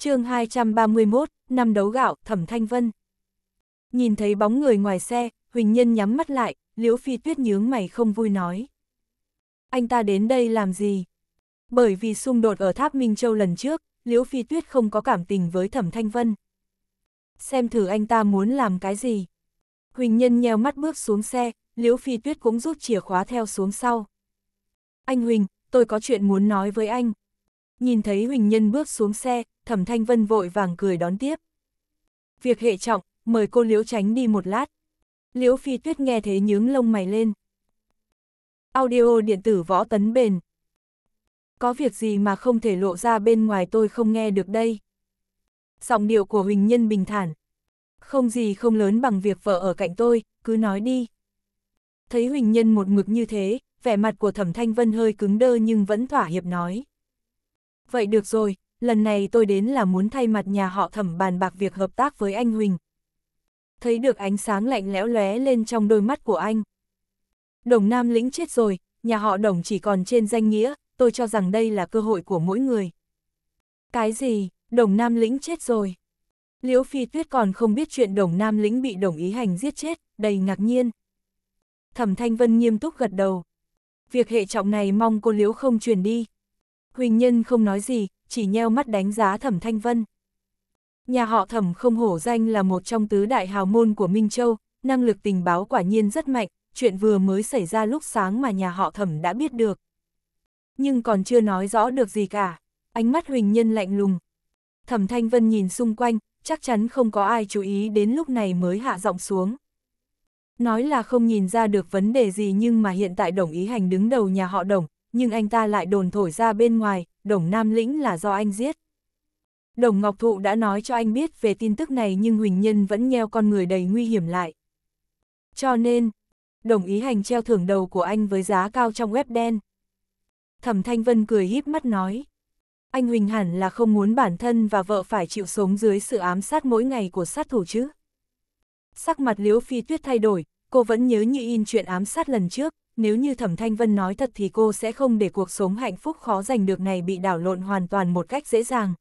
chương 231, năm đấu gạo, Thẩm Thanh Vân. Nhìn thấy bóng người ngoài xe, Huỳnh Nhân nhắm mắt lại, Liễu Phi Tuyết nhướng mày không vui nói. Anh ta đến đây làm gì? Bởi vì xung đột ở Tháp Minh Châu lần trước, Liễu Phi Tuyết không có cảm tình với Thẩm Thanh Vân. Xem thử anh ta muốn làm cái gì? Huỳnh Nhân nheo mắt bước xuống xe, Liễu Phi Tuyết cũng rút chìa khóa theo xuống sau. Anh Huỳnh, tôi có chuyện muốn nói với anh. Nhìn thấy Huỳnh Nhân bước xuống xe, Thẩm Thanh Vân vội vàng cười đón tiếp. Việc hệ trọng, mời cô Liễu tránh đi một lát. Liễu Phi Tuyết nghe thế nhướng lông mày lên. Audio điện tử võ tấn bền. Có việc gì mà không thể lộ ra bên ngoài tôi không nghe được đây. Giọng điệu của Huỳnh Nhân bình thản. Không gì không lớn bằng việc vợ ở cạnh tôi, cứ nói đi. Thấy Huỳnh Nhân một ngực như thế, vẻ mặt của Thẩm Thanh Vân hơi cứng đơ nhưng vẫn thỏa hiệp nói. Vậy được rồi, lần này tôi đến là muốn thay mặt nhà họ thẩm bàn bạc việc hợp tác với anh Huỳnh. Thấy được ánh sáng lạnh lẽo lóe lên trong đôi mắt của anh. Đồng Nam lĩnh chết rồi, nhà họ đồng chỉ còn trên danh nghĩa, tôi cho rằng đây là cơ hội của mỗi người. Cái gì, đồng Nam lĩnh chết rồi? Liễu Phi Tuyết còn không biết chuyện đồng Nam lĩnh bị đồng ý hành giết chết, đầy ngạc nhiên. Thẩm Thanh Vân nghiêm túc gật đầu. Việc hệ trọng này mong cô Liễu không truyền đi, Huỳnh Nhân không nói gì, chỉ nheo mắt đánh giá Thẩm Thanh Vân. Nhà họ Thẩm không hổ danh là một trong tứ đại hào môn của Minh Châu, năng lực tình báo quả nhiên rất mạnh, chuyện vừa mới xảy ra lúc sáng mà nhà họ Thẩm đã biết được. Nhưng còn chưa nói rõ được gì cả, ánh mắt Huỳnh Nhân lạnh lùng. Thẩm Thanh Vân nhìn xung quanh, chắc chắn không có ai chú ý đến lúc này mới hạ giọng xuống. Nói là không nhìn ra được vấn đề gì nhưng mà hiện tại đồng ý hành đứng đầu nhà họ đồng, nhưng anh ta lại đồn thổi ra bên ngoài, Đồng Nam Lĩnh là do anh giết. Đồng Ngọc Thụ đã nói cho anh biết về tin tức này nhưng Huỳnh Nhân vẫn nheo con người đầy nguy hiểm lại. Cho nên, đồng ý hành treo thưởng đầu của anh với giá cao trong web đen. Thẩm Thanh Vân cười híp mắt nói, anh Huỳnh hẳn là không muốn bản thân và vợ phải chịu sống dưới sự ám sát mỗi ngày của sát thủ chứ. Sắc mặt Liễu Phi Tuyết thay đổi, cô vẫn nhớ như in chuyện ám sát lần trước, nếu như Thẩm Thanh Vân nói thật thì cô sẽ không để cuộc sống hạnh phúc khó giành được này bị đảo lộn hoàn toàn một cách dễ dàng.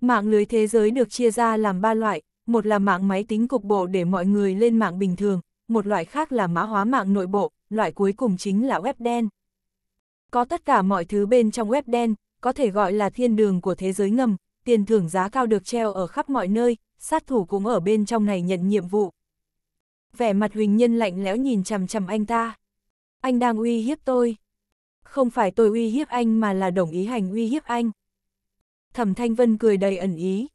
Mạng lưới thế giới được chia ra làm ba loại, một là mạng máy tính cục bộ để mọi người lên mạng bình thường, một loại khác là mã hóa mạng nội bộ, loại cuối cùng chính là web đen. Có tất cả mọi thứ bên trong web đen, có thể gọi là thiên đường của thế giới ngầm, tiền thưởng giá cao được treo ở khắp mọi nơi, sát thủ cũng ở bên trong này nhận nhiệm vụ. Vẻ mặt Huỳnh Nhân lạnh lẽo nhìn chằm chằm anh ta anh đang uy hiếp tôi. Không phải tôi uy hiếp anh mà là đồng ý hành uy hiếp anh. Thẩm Thanh Vân cười đầy ẩn ý.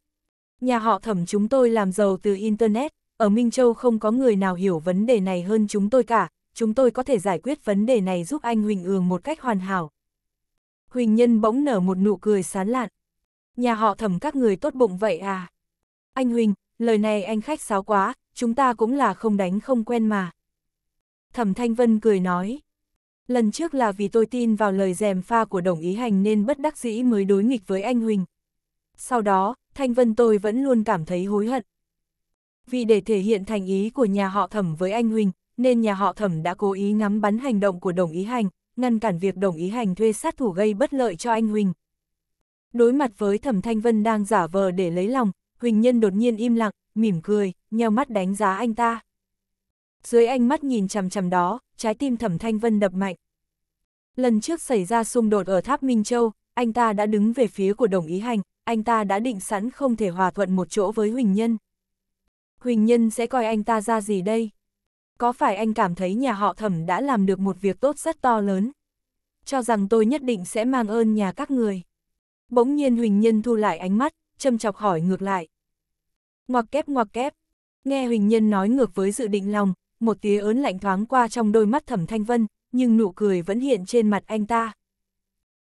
Nhà họ thẩm chúng tôi làm giàu từ Internet, ở Minh Châu không có người nào hiểu vấn đề này hơn chúng tôi cả, chúng tôi có thể giải quyết vấn đề này giúp anh Huỳnh Ường một cách hoàn hảo. Huỳnh Nhân bỗng nở một nụ cười sán lạn. Nhà họ thẩm các người tốt bụng vậy à? Anh Huỳnh, lời này anh khách sáo quá, chúng ta cũng là không đánh không quen mà. Thẩm Thanh Vân cười nói. Lần trước là vì tôi tin vào lời dèm pha của đồng ý hành nên bất đắc dĩ mới đối nghịch với anh Huỳnh. Sau đó, Thanh Vân tôi vẫn luôn cảm thấy hối hận. Vì để thể hiện thành ý của nhà họ thẩm với anh Huỳnh, nên nhà họ thẩm đã cố ý ngắm bắn hành động của đồng ý hành, ngăn cản việc đồng ý hành thuê sát thủ gây bất lợi cho anh Huỳnh. Đối mặt với thẩm Thanh Vân đang giả vờ để lấy lòng, Huỳnh Nhân đột nhiên im lặng, mỉm cười, nheo mắt đánh giá anh ta. Dưới ánh mắt nhìn chằm chằm đó, trái tim thẩm thanh vân đập mạnh. Lần trước xảy ra xung đột ở tháp Minh Châu, anh ta đã đứng về phía của đồng ý hành, anh ta đã định sẵn không thể hòa thuận một chỗ với Huỳnh Nhân. Huỳnh Nhân sẽ coi anh ta ra gì đây? Có phải anh cảm thấy nhà họ thẩm đã làm được một việc tốt rất to lớn? Cho rằng tôi nhất định sẽ mang ơn nhà các người. Bỗng nhiên Huỳnh Nhân thu lại ánh mắt, châm chọc hỏi ngược lại. Ngoặc kép ngoặc kép. Nghe Huỳnh Nhân nói ngược với dự định lòng, một tía ớn lạnh thoáng qua trong đôi mắt thẩm thanh vân, nhưng nụ cười vẫn hiện trên mặt anh ta.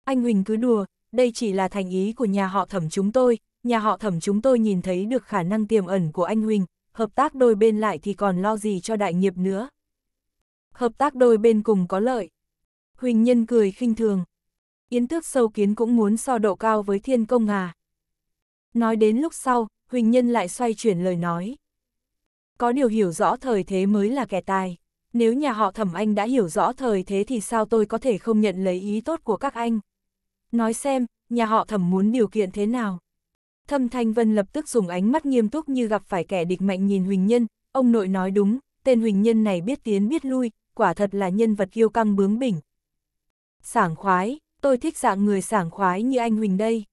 Anh Huỳnh cứ đùa, đây chỉ là thành ý của nhà họ thẩm chúng tôi, nhà họ thẩm chúng tôi nhìn thấy được khả năng tiềm ẩn của anh Huỳnh, hợp tác đôi bên lại thì còn lo gì cho đại nghiệp nữa. Hợp tác đôi bên cùng có lợi. Huỳnh nhân cười khinh thường. Yến tước sâu kiến cũng muốn so độ cao với thiên công à. Nói đến lúc sau, Huỳnh nhân lại xoay chuyển lời nói có điều hiểu rõ thời thế mới là kẻ tài. Nếu nhà họ thẩm anh đã hiểu rõ thời thế thì sao tôi có thể không nhận lấy ý tốt của các anh? Nói xem, nhà họ thẩm muốn điều kiện thế nào? Thâm Thanh Vân lập tức dùng ánh mắt nghiêm túc như gặp phải kẻ địch mạnh nhìn Huỳnh Nhân, ông nội nói đúng, tên Huỳnh Nhân này biết tiến biết lui, quả thật là nhân vật kiêu căng bướng bỉnh. Sảng khoái, tôi thích dạng người sảng khoái như anh Huỳnh đây.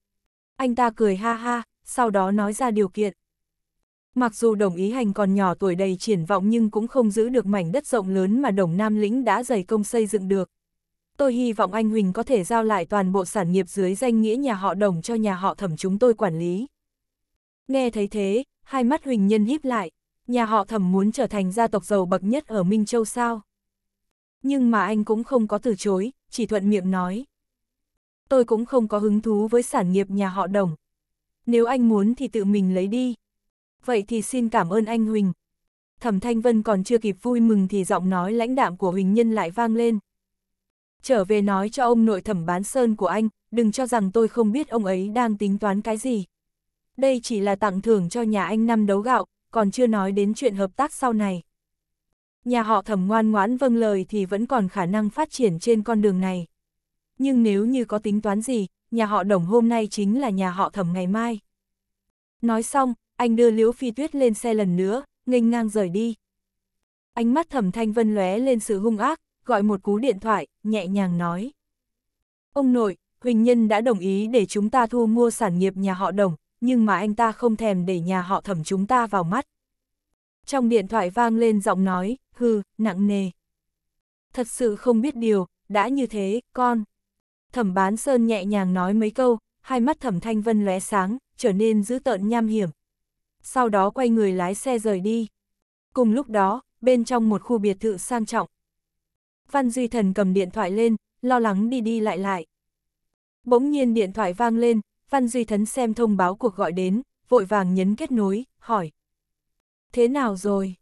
Anh ta cười ha ha, sau đó nói ra điều kiện. Mặc dù đồng ý hành còn nhỏ tuổi đầy triển vọng nhưng cũng không giữ được mảnh đất rộng lớn mà đồng Nam Lĩnh đã dày công xây dựng được. Tôi hy vọng anh Huỳnh có thể giao lại toàn bộ sản nghiệp dưới danh nghĩa nhà họ đồng cho nhà họ thẩm chúng tôi quản lý. Nghe thấy thế, hai mắt Huỳnh Nhân híp lại, nhà họ thẩm muốn trở thành gia tộc giàu bậc nhất ở Minh Châu sao. Nhưng mà anh cũng không có từ chối, chỉ thuận miệng nói. Tôi cũng không có hứng thú với sản nghiệp nhà họ đồng. Nếu anh muốn thì tự mình lấy đi vậy thì xin cảm ơn anh Huỳnh. Thẩm Thanh Vân còn chưa kịp vui mừng thì giọng nói lãnh đạm của Huỳnh Nhân lại vang lên. Trở về nói cho ông nội thẩm bán sơn của anh, đừng cho rằng tôi không biết ông ấy đang tính toán cái gì. Đây chỉ là tặng thưởng cho nhà anh năm đấu gạo, còn chưa nói đến chuyện hợp tác sau này. Nhà họ thẩm ngoan ngoãn vâng lời thì vẫn còn khả năng phát triển trên con đường này. Nhưng nếu như có tính toán gì, nhà họ đồng hôm nay chính là nhà họ thẩm ngày mai. Nói xong, anh đưa Liễu Phi Tuyết lên xe lần nữa, nghênh ngang rời đi. Ánh mắt thẩm thanh vân lóe lên sự hung ác, gọi một cú điện thoại, nhẹ nhàng nói. Ông nội, Huỳnh Nhân đã đồng ý để chúng ta thu mua sản nghiệp nhà họ đồng, nhưng mà anh ta không thèm để nhà họ thẩm chúng ta vào mắt. Trong điện thoại vang lên giọng nói, hư, nặng nề. Thật sự không biết điều, đã như thế, con. Thẩm bán sơn nhẹ nhàng nói mấy câu, hai mắt thẩm thanh vân lóe sáng, trở nên dữ tợn nham hiểm sau đó quay người lái xe rời đi. Cùng lúc đó, bên trong một khu biệt thự sang trọng. Văn Duy Thần cầm điện thoại lên, lo lắng đi đi lại lại. Bỗng nhiên điện thoại vang lên, Văn Duy thần xem thông báo cuộc gọi đến, vội vàng nhấn kết nối, hỏi. Thế nào rồi?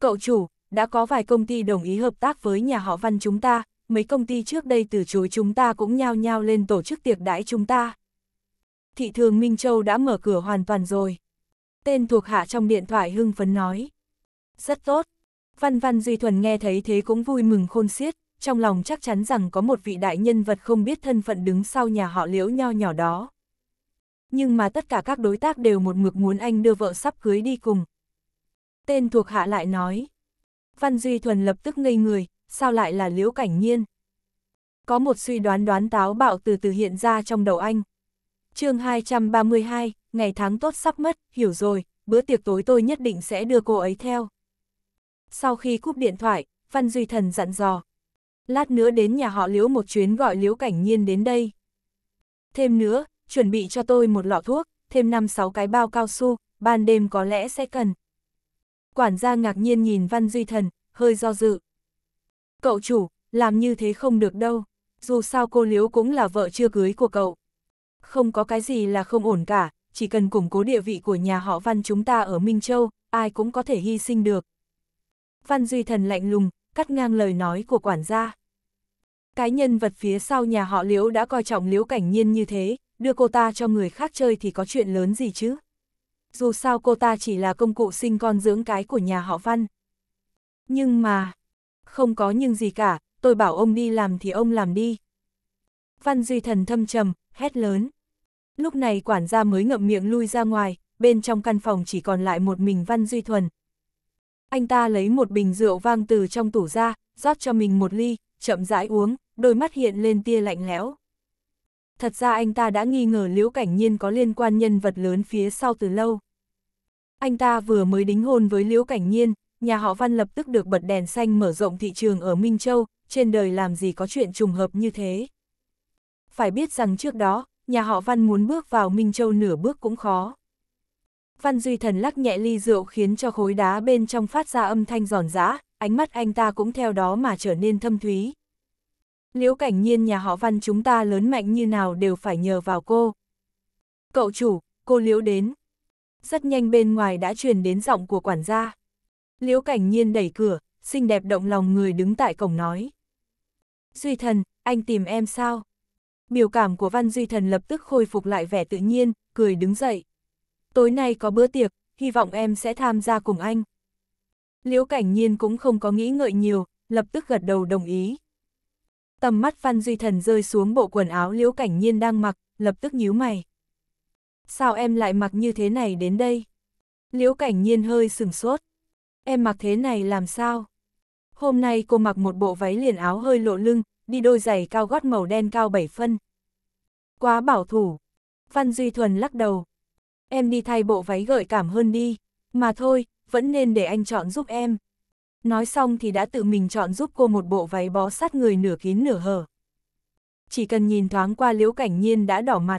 Cậu chủ, đã có vài công ty đồng ý hợp tác với nhà họ Văn chúng ta, mấy công ty trước đây từ chối chúng ta cũng nhao nhao lên tổ chức tiệc đãi chúng ta. Thị thường Minh Châu đã mở cửa hoàn toàn rồi tên thuộc hạ trong điện thoại hưng phấn nói. Rất tốt. Văn Văn Duy Thuần nghe thấy thế cũng vui mừng khôn xiết, trong lòng chắc chắn rằng có một vị đại nhân vật không biết thân phận đứng sau nhà họ liễu nho nhỏ đó. Nhưng mà tất cả các đối tác đều một mực muốn anh đưa vợ sắp cưới đi cùng. Tên thuộc hạ lại nói. Văn Duy Thuần lập tức ngây người, sao lại là liễu cảnh nhiên? Có một suy đoán đoán táo bạo từ từ hiện ra trong đầu anh. chương 232 ngày tháng tốt sắp mất, hiểu rồi, bữa tiệc tối tôi nhất định sẽ đưa cô ấy theo. Sau khi cúp điện thoại, Văn Duy Thần dặn dò. Lát nữa đến nhà họ Liễu một chuyến gọi Liễu Cảnh Nhiên đến đây. Thêm nữa, chuẩn bị cho tôi một lọ thuốc, thêm 5-6 cái bao cao su, ban đêm có lẽ sẽ cần. Quản gia ngạc nhiên nhìn Văn Duy Thần, hơi do dự. Cậu chủ, làm như thế không được đâu, dù sao cô Liễu cũng là vợ chưa cưới của cậu. Không có cái gì là không ổn cả, chỉ cần củng cố địa vị của nhà họ Văn chúng ta ở Minh Châu, ai cũng có thể hy sinh được. Văn Duy Thần lạnh lùng, cắt ngang lời nói của quản gia. Cái nhân vật phía sau nhà họ Liễu đã coi trọng Liễu Cảnh Nhiên như thế, đưa cô ta cho người khác chơi thì có chuyện lớn gì chứ? Dù sao cô ta chỉ là công cụ sinh con dưỡng cái của nhà họ Văn. Nhưng mà, không có nhưng gì cả, tôi bảo ông đi làm thì ông làm đi. Văn Duy Thần thâm trầm, hét lớn. Lúc này quản gia mới ngậm miệng lui ra ngoài, bên trong căn phòng chỉ còn lại một mình Văn Duy Thuần. Anh ta lấy một bình rượu vang từ trong tủ ra, rót cho mình một ly, chậm rãi uống, đôi mắt hiện lên tia lạnh lẽo. Thật ra anh ta đã nghi ngờ Liễu Cảnh Nhiên có liên quan nhân vật lớn phía sau từ lâu. Anh ta vừa mới đính hôn với Liễu Cảnh Nhiên, nhà họ Văn lập tức được bật đèn xanh mở rộng thị trường ở Minh Châu, trên đời làm gì có chuyện trùng hợp như thế. Phải biết rằng trước đó, nhà họ Văn muốn bước vào Minh Châu nửa bước cũng khó. Văn Duy Thần lắc nhẹ ly rượu khiến cho khối đá bên trong phát ra âm thanh giòn giã, ánh mắt anh ta cũng theo đó mà trở nên thâm thúy. Liễu cảnh nhiên nhà họ Văn chúng ta lớn mạnh như nào đều phải nhờ vào cô. Cậu chủ, cô Liễu đến. Rất nhanh bên ngoài đã truyền đến giọng của quản gia. Liễu cảnh nhiên đẩy cửa, xinh đẹp động lòng người đứng tại cổng nói. Duy thần, anh tìm em sao? biểu cảm của Văn Duy Thần lập tức khôi phục lại vẻ tự nhiên, cười đứng dậy. Tối nay có bữa tiệc, hy vọng em sẽ tham gia cùng anh. Liễu Cảnh Nhiên cũng không có nghĩ ngợi nhiều, lập tức gật đầu đồng ý. Tầm mắt Văn Duy Thần rơi xuống bộ quần áo Liễu Cảnh Nhiên đang mặc, lập tức nhíu mày. Sao em lại mặc như thế này đến đây? Liễu Cảnh Nhiên hơi sừng sốt. Em mặc thế này làm sao? Hôm nay cô mặc một bộ váy liền áo hơi lộ lưng, đi đôi giày cao gót màu đen cao 7 phân. Quá bảo thủ. Văn Duy Thuần lắc đầu. Em đi thay bộ váy gợi cảm hơn đi. Mà thôi, vẫn nên để anh chọn giúp em. Nói xong thì đã tự mình chọn giúp cô một bộ váy bó sát người nửa kín nửa hở. Chỉ cần nhìn thoáng qua liễu cảnh nhiên đã đỏ mặt.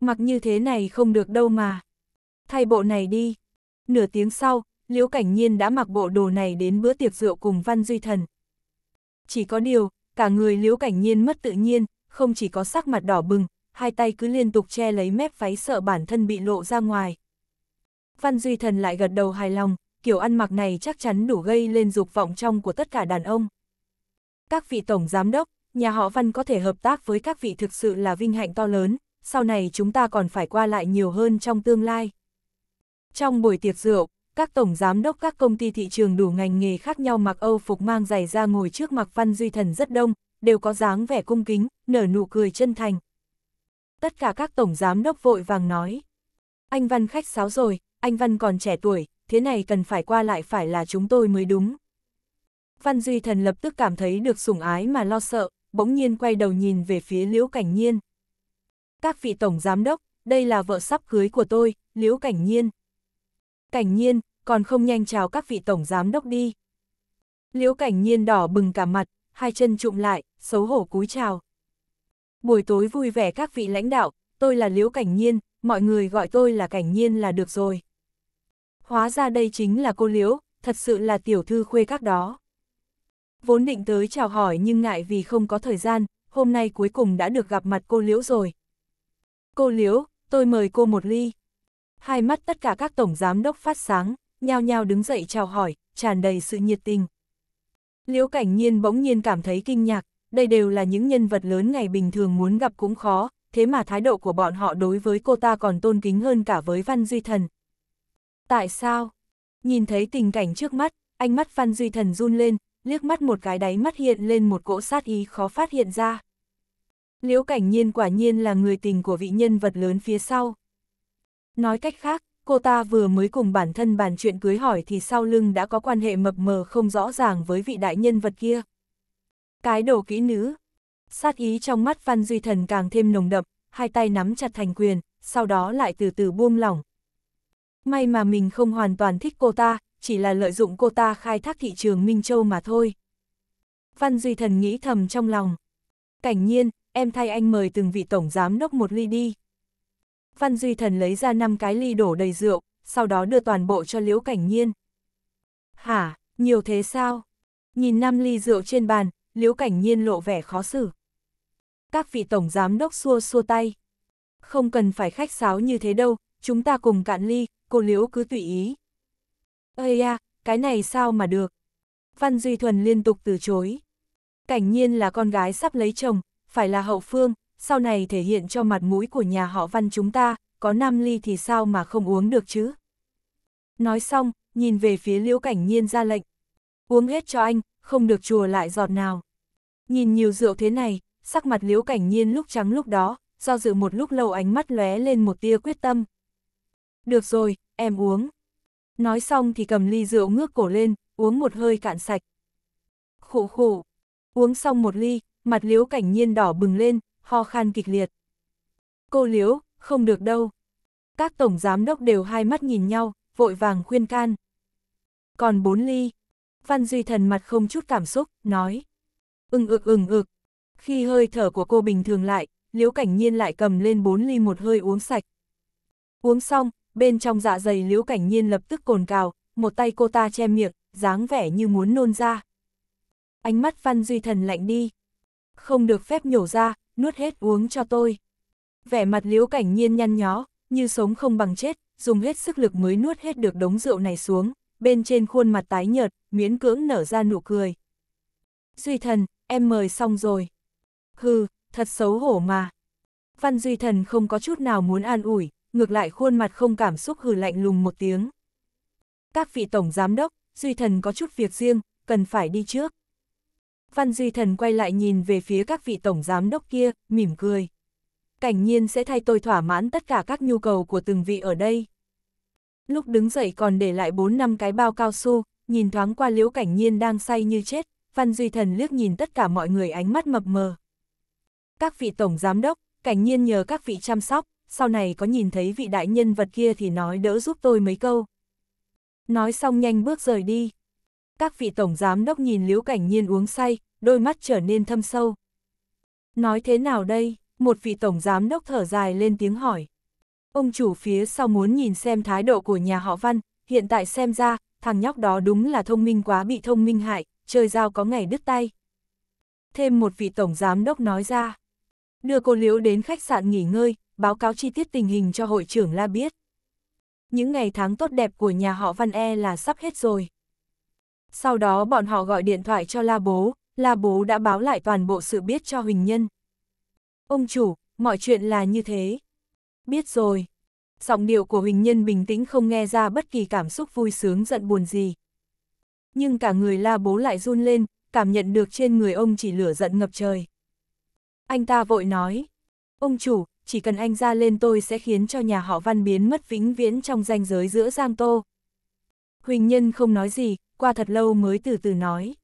Mặc như thế này không được đâu mà. Thay bộ này đi. Nửa tiếng sau, liễu cảnh nhiên đã mặc bộ đồ này đến bữa tiệc rượu cùng Văn Duy Thần. Chỉ có điều, cả người liễu cảnh nhiên mất tự nhiên, không chỉ có sắc mặt đỏ bừng, hai tay cứ liên tục che lấy mép váy sợ bản thân bị lộ ra ngoài. Văn Duy Thần lại gật đầu hài lòng, kiểu ăn mặc này chắc chắn đủ gây lên dục vọng trong của tất cả đàn ông. Các vị tổng giám đốc, nhà họ Văn có thể hợp tác với các vị thực sự là vinh hạnh to lớn, sau này chúng ta còn phải qua lại nhiều hơn trong tương lai. Trong buổi tiệc rượu, các tổng giám đốc các công ty thị trường đủ ngành nghề khác nhau mặc Âu phục mang giày ra ngồi trước mặt Văn Duy Thần rất đông, đều có dáng vẻ cung kính, nở nụ cười chân thành. Tất cả các tổng giám đốc vội vàng nói. Anh Văn khách sáo rồi, anh Văn còn trẻ tuổi, thế này cần phải qua lại phải là chúng tôi mới đúng. Văn Duy Thần lập tức cảm thấy được sủng ái mà lo sợ, bỗng nhiên quay đầu nhìn về phía Liễu Cảnh Nhiên. Các vị tổng giám đốc, đây là vợ sắp cưới của tôi, Liễu Cảnh Nhiên cảnh nhiên, còn không nhanh chào các vị tổng giám đốc đi. Liễu cảnh nhiên đỏ bừng cả mặt, hai chân trụm lại, xấu hổ cúi chào. Buổi tối vui vẻ các vị lãnh đạo, tôi là Liễu Cảnh Nhiên, mọi người gọi tôi là Cảnh Nhiên là được rồi. Hóa ra đây chính là cô Liễu, thật sự là tiểu thư khuê các đó. Vốn định tới chào hỏi nhưng ngại vì không có thời gian, hôm nay cuối cùng đã được gặp mặt cô Liễu rồi. Cô Liễu, tôi mời cô một ly hai mắt tất cả các tổng giám đốc phát sáng, nhao nhao đứng dậy chào hỏi, tràn đầy sự nhiệt tình. Liễu Cảnh Nhiên bỗng nhiên cảm thấy kinh ngạc, đây đều là những nhân vật lớn ngày bình thường muốn gặp cũng khó, thế mà thái độ của bọn họ đối với cô ta còn tôn kính hơn cả với Văn Duy Thần. Tại sao? Nhìn thấy tình cảnh trước mắt, ánh mắt Văn Duy Thần run lên, liếc mắt một cái đáy mắt hiện lên một cỗ sát ý khó phát hiện ra. Liễu Cảnh Nhiên quả nhiên là người tình của vị nhân vật lớn phía sau. Nói cách khác, cô ta vừa mới cùng bản thân bàn chuyện cưới hỏi thì sau lưng đã có quan hệ mập mờ không rõ ràng với vị đại nhân vật kia. Cái đồ kỹ nữ. Sát ý trong mắt Văn Duy Thần càng thêm nồng đậm, hai tay nắm chặt thành quyền, sau đó lại từ từ buông lỏng. May mà mình không hoàn toàn thích cô ta, chỉ là lợi dụng cô ta khai thác thị trường Minh Châu mà thôi. Văn Duy Thần nghĩ thầm trong lòng. Cảnh nhiên, em thay anh mời từng vị tổng giám đốc một ly đi. Văn Duy Thần lấy ra năm cái ly đổ đầy rượu, sau đó đưa toàn bộ cho Liễu Cảnh Nhiên. Hả, nhiều thế sao? Nhìn năm ly rượu trên bàn, Liễu Cảnh Nhiên lộ vẻ khó xử. Các vị tổng giám đốc xua xua tay. Không cần phải khách sáo như thế đâu, chúng ta cùng cạn ly, cô Liễu cứ tùy ý. Ây à, cái này sao mà được? Văn Duy Thuần liên tục từ chối. Cảnh nhiên là con gái sắp lấy chồng, phải là hậu phương, sau này thể hiện cho mặt mũi của nhà họ văn chúng ta, có 5 ly thì sao mà không uống được chứ. Nói xong, nhìn về phía liễu cảnh nhiên ra lệnh. Uống hết cho anh, không được chùa lại giọt nào. Nhìn nhiều rượu thế này, sắc mặt liễu cảnh nhiên lúc trắng lúc đó, do dự một lúc lâu ánh mắt lóe lên một tia quyết tâm. Được rồi, em uống. Nói xong thì cầm ly rượu ngước cổ lên, uống một hơi cạn sạch. Khụ khụ, uống xong một ly, mặt liễu cảnh nhiên đỏ bừng lên, ho khan kịch liệt. Cô Liễu, không được đâu. Các tổng giám đốc đều hai mắt nhìn nhau, vội vàng khuyên can. Còn bốn ly. Văn Duy Thần mặt không chút cảm xúc, nói. ừng ực ừng ực. Khi hơi thở của cô bình thường lại, Liễu Cảnh Nhiên lại cầm lên bốn ly một hơi uống sạch. Uống xong, bên trong dạ dày Liễu Cảnh Nhiên lập tức cồn cào, một tay cô ta che miệng, dáng vẻ như muốn nôn ra. Ánh mắt Văn Duy Thần lạnh đi không được phép nhổ ra, nuốt hết uống cho tôi. Vẻ mặt liễu cảnh nhiên nhăn nhó, như sống không bằng chết, dùng hết sức lực mới nuốt hết được đống rượu này xuống, bên trên khuôn mặt tái nhợt, miễn cưỡng nở ra nụ cười. Duy thần, em mời xong rồi. Hừ, thật xấu hổ mà. Văn Duy thần không có chút nào muốn an ủi, ngược lại khuôn mặt không cảm xúc hừ lạnh lùng một tiếng. Các vị tổng giám đốc, Duy thần có chút việc riêng, cần phải đi trước. Văn Duy Thần quay lại nhìn về phía các vị tổng giám đốc kia, mỉm cười. Cảnh nhiên sẽ thay tôi thỏa mãn tất cả các nhu cầu của từng vị ở đây. Lúc đứng dậy còn để lại 4 năm cái bao cao su, nhìn thoáng qua liễu cảnh nhiên đang say như chết, Văn Duy Thần liếc nhìn tất cả mọi người ánh mắt mập mờ. Các vị tổng giám đốc, cảnh nhiên nhờ các vị chăm sóc, sau này có nhìn thấy vị đại nhân vật kia thì nói đỡ giúp tôi mấy câu. Nói xong nhanh bước rời đi các vị tổng giám đốc nhìn Liễu Cảnh Nhiên uống say, đôi mắt trở nên thâm sâu. Nói thế nào đây? Một vị tổng giám đốc thở dài lên tiếng hỏi. Ông chủ phía sau muốn nhìn xem thái độ của nhà họ Văn, hiện tại xem ra, thằng nhóc đó đúng là thông minh quá bị thông minh hại, chơi dao có ngày đứt tay. Thêm một vị tổng giám đốc nói ra. Đưa cô Liễu đến khách sạn nghỉ ngơi, báo cáo chi tiết tình hình cho hội trưởng La biết. Những ngày tháng tốt đẹp của nhà họ Văn E là sắp hết rồi. Sau đó bọn họ gọi điện thoại cho La Bố, La Bố đã báo lại toàn bộ sự biết cho Huỳnh Nhân. Ông chủ, mọi chuyện là như thế. Biết rồi. Giọng điệu của Huỳnh Nhân bình tĩnh không nghe ra bất kỳ cảm xúc vui sướng giận buồn gì. Nhưng cả người La Bố lại run lên, cảm nhận được trên người ông chỉ lửa giận ngập trời. Anh ta vội nói, ông chủ, chỉ cần anh ra lên tôi sẽ khiến cho nhà họ văn biến mất vĩnh viễn trong ranh giới giữa Giang Tô. Huỳnh Nhân không nói gì, qua thật lâu mới từ từ nói.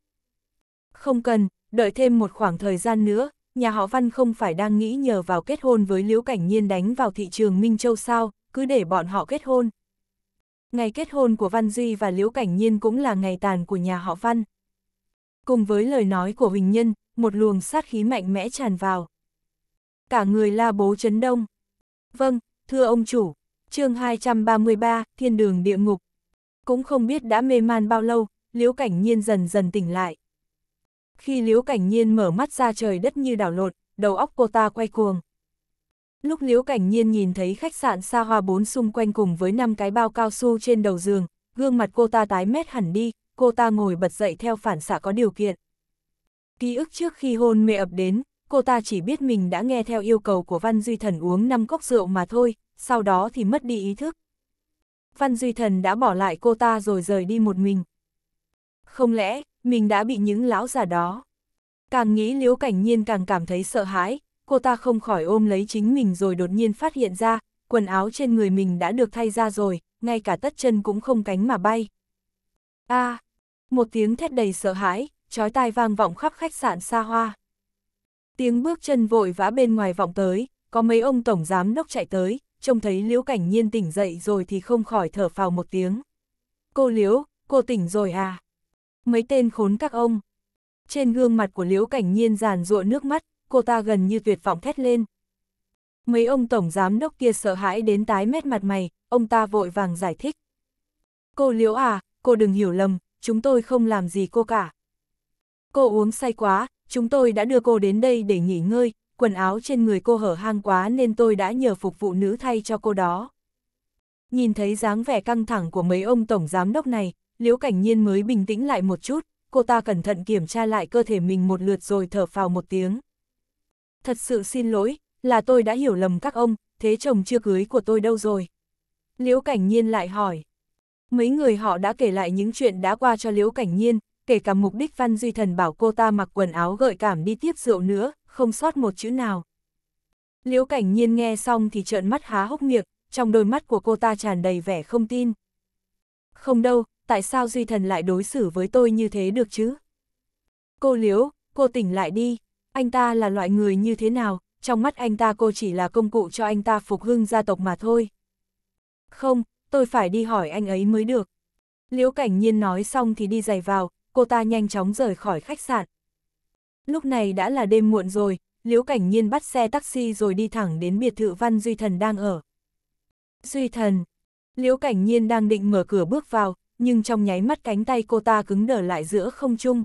Không cần, đợi thêm một khoảng thời gian nữa, nhà họ Văn không phải đang nghĩ nhờ vào kết hôn với Liễu Cảnh Nhiên đánh vào thị trường Minh Châu sao, cứ để bọn họ kết hôn. Ngày kết hôn của Văn Duy và Liễu Cảnh Nhiên cũng là ngày tàn của nhà họ Văn. Cùng với lời nói của Huỳnh Nhân, một luồng sát khí mạnh mẽ tràn vào. Cả người la bố chấn đông. Vâng, thưa ông chủ, chương 233, thiên đường địa ngục, cũng không biết đã mê man bao lâu, Liễu Cảnh Nhiên dần dần tỉnh lại. Khi Liễu Cảnh Nhiên mở mắt ra trời đất như đảo lột, đầu óc cô ta quay cuồng. Lúc Liễu Cảnh Nhiên nhìn thấy khách sạn xa hoa bốn xung quanh cùng với năm cái bao cao su trên đầu giường, gương mặt cô ta tái mét hẳn đi, cô ta ngồi bật dậy theo phản xạ có điều kiện. Ký ức trước khi hôn mê ập đến, cô ta chỉ biết mình đã nghe theo yêu cầu của Văn Duy Thần uống năm cốc rượu mà thôi, sau đó thì mất đi ý thức. Văn Duy Thần đã bỏ lại cô ta rồi rời đi một mình. Không lẽ, mình đã bị những lão già đó? Càng nghĩ Liễu Cảnh Nhiên càng cảm thấy sợ hãi, cô ta không khỏi ôm lấy chính mình rồi đột nhiên phát hiện ra, quần áo trên người mình đã được thay ra rồi, ngay cả tất chân cũng không cánh mà bay. a à, một tiếng thét đầy sợ hãi, chói tai vang vọng khắp khách sạn xa hoa. Tiếng bước chân vội vã bên ngoài vọng tới, có mấy ông tổng giám đốc chạy tới, trông thấy Liễu Cảnh Nhiên tỉnh dậy rồi thì không khỏi thở phào một tiếng. Cô Liễu, cô tỉnh rồi à? Mấy tên khốn các ông. Trên gương mặt của Liễu Cảnh Nhiên giàn rụa nước mắt, cô ta gần như tuyệt vọng thét lên. Mấy ông tổng giám đốc kia sợ hãi đến tái mét mặt mày, ông ta vội vàng giải thích. Cô Liễu à, cô đừng hiểu lầm, chúng tôi không làm gì cô cả. Cô uống say quá, chúng tôi đã đưa cô đến đây để nghỉ ngơi, quần áo trên người cô hở hang quá nên tôi đã nhờ phục vụ nữ thay cho cô đó. Nhìn thấy dáng vẻ căng thẳng của mấy ông tổng giám đốc này, Liễu Cảnh Nhiên mới bình tĩnh lại một chút, cô ta cẩn thận kiểm tra lại cơ thể mình một lượt rồi thở phào một tiếng. Thật sự xin lỗi, là tôi đã hiểu lầm các ông, thế chồng chưa cưới của tôi đâu rồi? Liễu Cảnh Nhiên lại hỏi. Mấy người họ đã kể lại những chuyện đã qua cho Liễu Cảnh Nhiên, kể cả mục đích Văn Duy Thần bảo cô ta mặc quần áo gợi cảm đi tiếp rượu nữa, không sót một chữ nào. Liễu cảnh nhiên nghe xong thì trợn mắt há hốc miệng, trong đôi mắt của cô ta tràn đầy vẻ không tin. Không đâu, tại sao Duy Thần lại đối xử với tôi như thế được chứ? Cô Liễu, cô tỉnh lại đi, anh ta là loại người như thế nào, trong mắt anh ta cô chỉ là công cụ cho anh ta phục hưng gia tộc mà thôi. Không, tôi phải đi hỏi anh ấy mới được. Liễu cảnh nhiên nói xong thì đi giày vào, cô ta nhanh chóng rời khỏi khách sạn. Lúc này đã là đêm muộn rồi, Liễu Cảnh Nhiên bắt xe taxi rồi đi thẳng đến biệt thự Văn Duy Thần đang ở. Duy Thần, Liễu Cảnh Nhiên đang định mở cửa bước vào, nhưng trong nháy mắt cánh tay cô ta cứng đờ lại giữa không trung.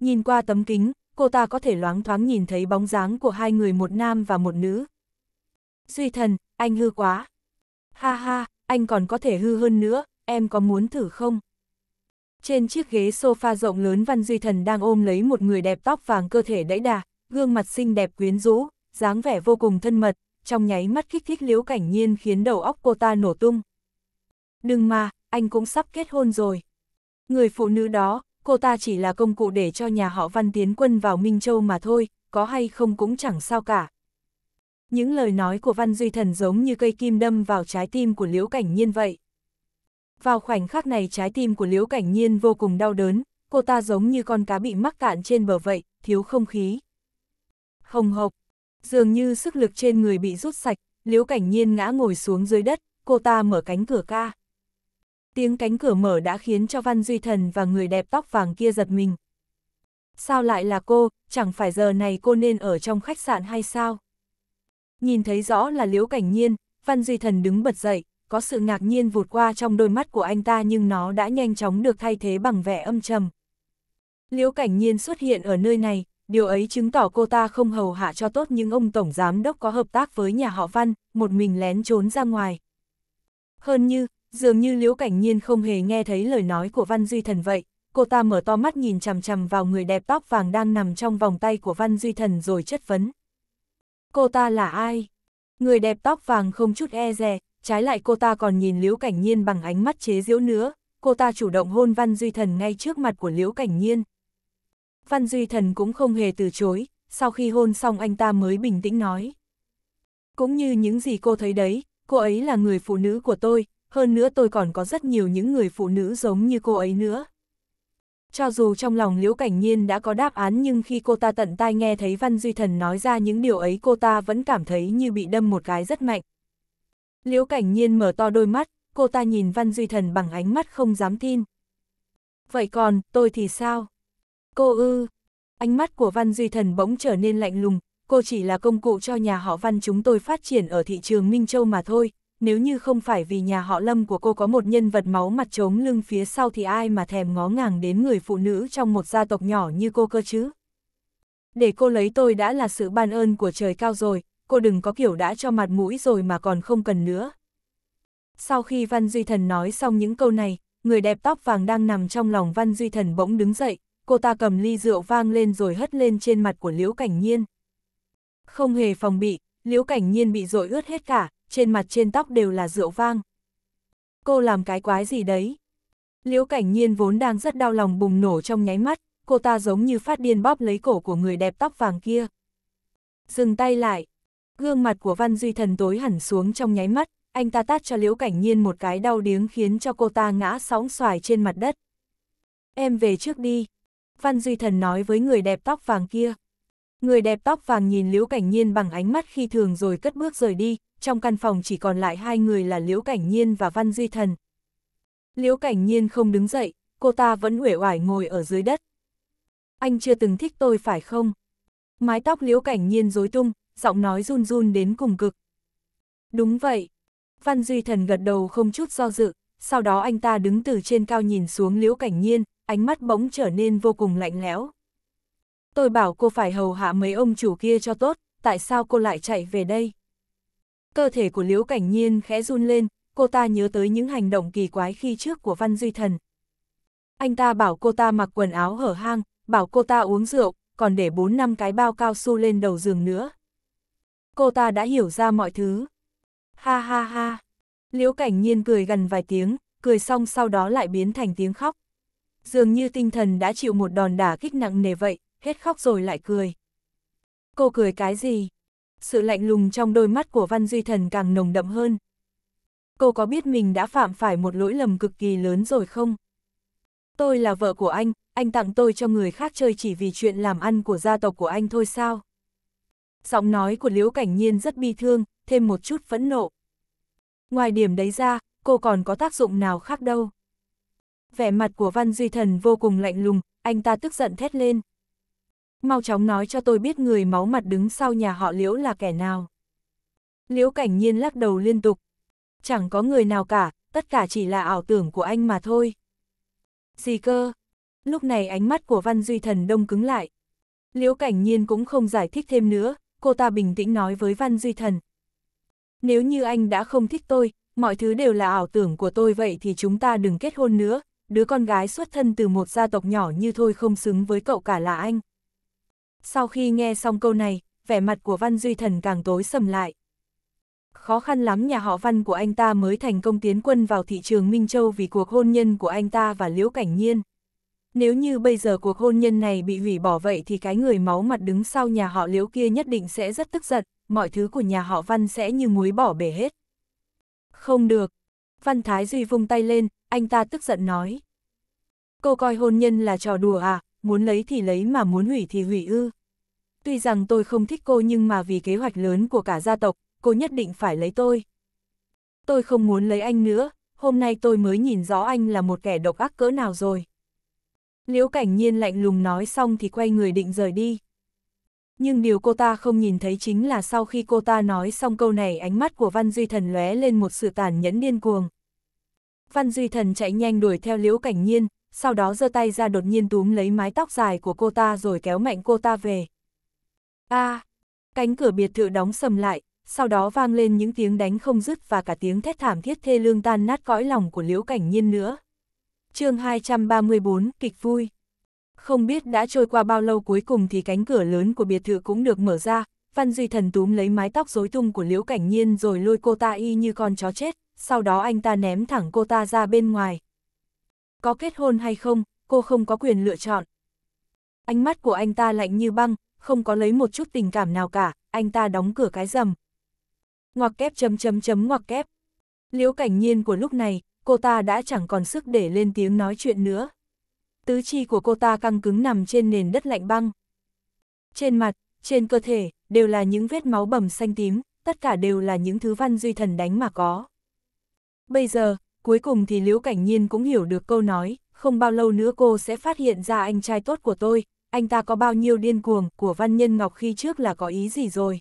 Nhìn qua tấm kính, cô ta có thể loáng thoáng nhìn thấy bóng dáng của hai người một nam và một nữ. Duy Thần, anh hư quá. Ha ha, anh còn có thể hư hơn nữa, em có muốn thử không? Trên chiếc ghế sofa rộng lớn Văn Duy Thần đang ôm lấy một người đẹp tóc vàng cơ thể đẫy đà, gương mặt xinh đẹp quyến rũ, dáng vẻ vô cùng thân mật, trong nháy mắt kích thích liễu cảnh nhiên khiến đầu óc cô ta nổ tung. Đừng mà, anh cũng sắp kết hôn rồi. Người phụ nữ đó, cô ta chỉ là công cụ để cho nhà họ Văn tiến quân vào Minh Châu mà thôi, có hay không cũng chẳng sao cả. Những lời nói của Văn Duy Thần giống như cây kim đâm vào trái tim của Liễu Cảnh Nhiên vậy. Vào khoảnh khắc này trái tim của Liễu Cảnh Nhiên vô cùng đau đớn, cô ta giống như con cá bị mắc cạn trên bờ vậy, thiếu không khí. Hồng hộc, dường như sức lực trên người bị rút sạch, Liễu Cảnh Nhiên ngã ngồi xuống dưới đất, cô ta mở cánh cửa ca. Tiếng cánh cửa mở đã khiến cho Văn Duy Thần và người đẹp tóc vàng kia giật mình. Sao lại là cô, chẳng phải giờ này cô nên ở trong khách sạn hay sao? Nhìn thấy rõ là Liễu Cảnh Nhiên, Văn Duy Thần đứng bật dậy, có sự ngạc nhiên vụt qua trong đôi mắt của anh ta nhưng nó đã nhanh chóng được thay thế bằng vẻ âm trầm. Liễu Cảnh Nhiên xuất hiện ở nơi này, điều ấy chứng tỏ cô ta không hầu hạ cho tốt những ông tổng giám đốc có hợp tác với nhà họ Văn, một mình lén trốn ra ngoài. Hơn như, dường như Liễu Cảnh Nhiên không hề nghe thấy lời nói của Văn Duy Thần vậy, cô ta mở to mắt nhìn chằm chằm vào người đẹp tóc vàng đang nằm trong vòng tay của Văn Duy Thần rồi chất vấn. Cô ta là ai? Người đẹp tóc vàng không chút e dè, trái lại cô ta còn nhìn Liễu Cảnh Nhiên bằng ánh mắt chế giễu nữa, cô ta chủ động hôn Văn Duy Thần ngay trước mặt của Liễu Cảnh Nhiên. Văn Duy Thần cũng không hề từ chối, sau khi hôn xong anh ta mới bình tĩnh nói. Cũng như những gì cô thấy đấy, cô ấy là người phụ nữ của tôi, hơn nữa tôi còn có rất nhiều những người phụ nữ giống như cô ấy nữa. Cho dù trong lòng Liễu Cảnh Nhiên đã có đáp án nhưng khi cô ta tận tai nghe thấy Văn Duy Thần nói ra những điều ấy cô ta vẫn cảm thấy như bị đâm một cái rất mạnh. Liễu cảnh nhiên mở to đôi mắt, cô ta nhìn Văn Duy Thần bằng ánh mắt không dám tin. Vậy còn, tôi thì sao? Cô ư, ánh mắt của Văn Duy Thần bỗng trở nên lạnh lùng, cô chỉ là công cụ cho nhà họ Văn chúng tôi phát triển ở thị trường Minh Châu mà thôi, nếu như không phải vì nhà họ Lâm của cô có một nhân vật máu mặt trống lưng phía sau thì ai mà thèm ngó ngàng đến người phụ nữ trong một gia tộc nhỏ như cô cơ chứ. Để cô lấy tôi đã là sự ban ơn của trời cao rồi, cô đừng có kiểu đã cho mặt mũi rồi mà còn không cần nữa. Sau khi Văn Duy Thần nói xong những câu này, người đẹp tóc vàng đang nằm trong lòng Văn Duy Thần bỗng đứng dậy, cô ta cầm ly rượu vang lên rồi hất lên trên mặt của Liễu Cảnh Nhiên. Không hề phòng bị, Liễu Cảnh Nhiên bị rội ướt hết cả, trên mặt trên tóc đều là rượu vang. Cô làm cái quái gì đấy? Liễu Cảnh Nhiên vốn đang rất đau lòng bùng nổ trong nháy mắt, cô ta giống như phát điên bóp lấy cổ của người đẹp tóc vàng kia. Dừng tay lại, Gương mặt của Văn Duy Thần tối hẳn xuống trong nháy mắt, anh ta tát cho Liễu Cảnh Nhiên một cái đau điếng khiến cho cô ta ngã sóng xoài trên mặt đất. Em về trước đi. Văn Duy Thần nói với người đẹp tóc vàng kia. Người đẹp tóc vàng nhìn Liễu Cảnh Nhiên bằng ánh mắt khi thường rồi cất bước rời đi, trong căn phòng chỉ còn lại hai người là Liễu Cảnh Nhiên và Văn Duy Thần. Liễu Cảnh Nhiên không đứng dậy, cô ta vẫn uể oải ngồi ở dưới đất. Anh chưa từng thích tôi phải không? Mái tóc Liễu Cảnh Nhiên rối tung, giọng nói run run đến cùng cực. Đúng vậy. Văn Duy Thần gật đầu không chút do dự, sau đó anh ta đứng từ trên cao nhìn xuống liễu cảnh nhiên, ánh mắt bỗng trở nên vô cùng lạnh lẽo. Tôi bảo cô phải hầu hạ mấy ông chủ kia cho tốt, tại sao cô lại chạy về đây? Cơ thể của liễu cảnh nhiên khẽ run lên, cô ta nhớ tới những hành động kỳ quái khi trước của Văn Duy Thần. Anh ta bảo cô ta mặc quần áo hở hang, bảo cô ta uống rượu, còn để bốn năm cái bao cao su lên đầu giường nữa cô ta đã hiểu ra mọi thứ. Ha ha ha. Liễu cảnh nhiên cười gần vài tiếng, cười xong sau đó lại biến thành tiếng khóc. Dường như tinh thần đã chịu một đòn đả kích nặng nề vậy, hết khóc rồi lại cười. Cô cười cái gì? Sự lạnh lùng trong đôi mắt của Văn Duy Thần càng nồng đậm hơn. Cô có biết mình đã phạm phải một lỗi lầm cực kỳ lớn rồi không? Tôi là vợ của anh, anh tặng tôi cho người khác chơi chỉ vì chuyện làm ăn của gia tộc của anh thôi sao? Giọng nói của Liễu Cảnh Nhiên rất bi thương, thêm một chút phẫn nộ. Ngoài điểm đấy ra, cô còn có tác dụng nào khác đâu. Vẻ mặt của Văn Duy Thần vô cùng lạnh lùng, anh ta tức giận thét lên. Mau chóng nói cho tôi biết người máu mặt đứng sau nhà họ Liễu là kẻ nào. Liễu Cảnh Nhiên lắc đầu liên tục. Chẳng có người nào cả, tất cả chỉ là ảo tưởng của anh mà thôi. Gì cơ? Lúc này ánh mắt của Văn Duy Thần đông cứng lại. Liễu Cảnh Nhiên cũng không giải thích thêm nữa, cô ta bình tĩnh nói với Văn Duy Thần. Nếu như anh đã không thích tôi, mọi thứ đều là ảo tưởng của tôi vậy thì chúng ta đừng kết hôn nữa, đứa con gái xuất thân từ một gia tộc nhỏ như thôi không xứng với cậu cả là anh. Sau khi nghe xong câu này, vẻ mặt của Văn Duy Thần càng tối sầm lại. Khó khăn lắm nhà họ Văn của anh ta mới thành công tiến quân vào thị trường Minh Châu vì cuộc hôn nhân của anh ta và Liễu Cảnh Nhiên. Nếu như bây giờ cuộc hôn nhân này bị hủy bỏ vậy thì cái người máu mặt đứng sau nhà họ liễu kia nhất định sẽ rất tức giận, mọi thứ của nhà họ Văn sẽ như muối bỏ bể hết. Không được. Văn Thái Duy vung tay lên, anh ta tức giận nói. Cô coi hôn nhân là trò đùa à, muốn lấy thì lấy mà muốn hủy thì hủy ư. Tuy rằng tôi không thích cô nhưng mà vì kế hoạch lớn của cả gia tộc, cô nhất định phải lấy tôi. Tôi không muốn lấy anh nữa, hôm nay tôi mới nhìn rõ anh là một kẻ độc ác cỡ nào rồi. Liễu Cảnh Nhiên lạnh lùng nói xong thì quay người định rời đi. Nhưng điều cô ta không nhìn thấy chính là sau khi cô ta nói xong câu này ánh mắt của Văn Duy Thần lóe lên một sự tàn nhẫn điên cuồng. Văn Duy Thần chạy nhanh đuổi theo Liễu Cảnh Nhiên, sau đó giơ tay ra đột nhiên túm lấy mái tóc dài của cô ta rồi kéo mạnh cô ta về. A! À, cánh cửa biệt thự đóng sầm lại, sau đó vang lên những tiếng đánh không dứt và cả tiếng thét thảm thiết thê lương tan nát cõi lòng của Liễu Cảnh Nhiên nữa chương 234, kịch vui. Không biết đã trôi qua bao lâu cuối cùng thì cánh cửa lớn của biệt thự cũng được mở ra, Văn Duy Thần túm lấy mái tóc rối tung của Liễu Cảnh Nhiên rồi lôi cô ta y như con chó chết, sau đó anh ta ném thẳng cô ta ra bên ngoài. Có kết hôn hay không, cô không có quyền lựa chọn. Ánh mắt của anh ta lạnh như băng, không có lấy một chút tình cảm nào cả, anh ta đóng cửa cái rầm. Ngoặc kép chấm chấm chấm ngoặc kép. Liễu Cảnh Nhiên của lúc này, cô ta đã chẳng còn sức để lên tiếng nói chuyện nữa. Tứ chi của cô ta căng cứng nằm trên nền đất lạnh băng. Trên mặt, trên cơ thể, đều là những vết máu bầm xanh tím, tất cả đều là những thứ văn duy thần đánh mà có. Bây giờ, cuối cùng thì Liễu Cảnh Nhiên cũng hiểu được câu nói, không bao lâu nữa cô sẽ phát hiện ra anh trai tốt của tôi, anh ta có bao nhiêu điên cuồng của văn nhân ngọc khi trước là có ý gì rồi.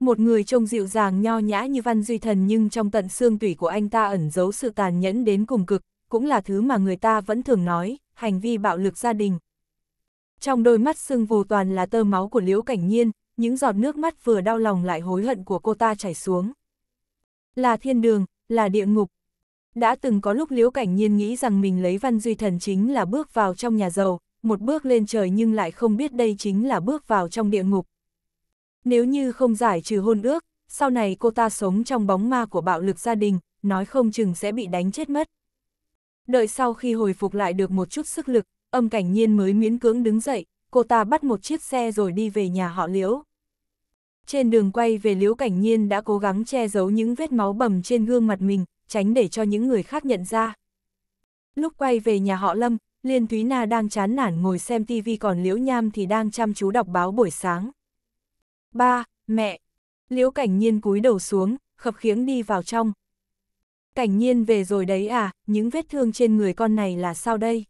Một người trông dịu dàng nho nhã như Văn Duy Thần nhưng trong tận xương tủy của anh ta ẩn giấu sự tàn nhẫn đến cùng cực, cũng là thứ mà người ta vẫn thường nói, hành vi bạo lực gia đình. Trong đôi mắt sưng vù toàn là tơ máu của Liễu Cảnh Nhiên, những giọt nước mắt vừa đau lòng lại hối hận của cô ta chảy xuống. Là thiên đường, là địa ngục. Đã từng có lúc Liễu Cảnh Nhiên nghĩ rằng mình lấy Văn Duy Thần chính là bước vào trong nhà giàu, một bước lên trời nhưng lại không biết đây chính là bước vào trong địa ngục. Nếu như không giải trừ hôn ước, sau này cô ta sống trong bóng ma của bạo lực gia đình, nói không chừng sẽ bị đánh chết mất. Đợi sau khi hồi phục lại được một chút sức lực, âm cảnh nhiên mới miễn cưỡng đứng dậy, cô ta bắt một chiếc xe rồi đi về nhà họ liễu. Trên đường quay về liễu cảnh nhiên đã cố gắng che giấu những vết máu bầm trên gương mặt mình, tránh để cho những người khác nhận ra. Lúc quay về nhà họ Lâm, Liên Thúy Na đang chán nản ngồi xem tivi còn Liễu Nham thì đang chăm chú đọc báo buổi sáng. Ba, mẹ. Liễu cảnh nhiên cúi đầu xuống, khập khiếng đi vào trong. Cảnh nhiên về rồi đấy à, những vết thương trên người con này là sao đây?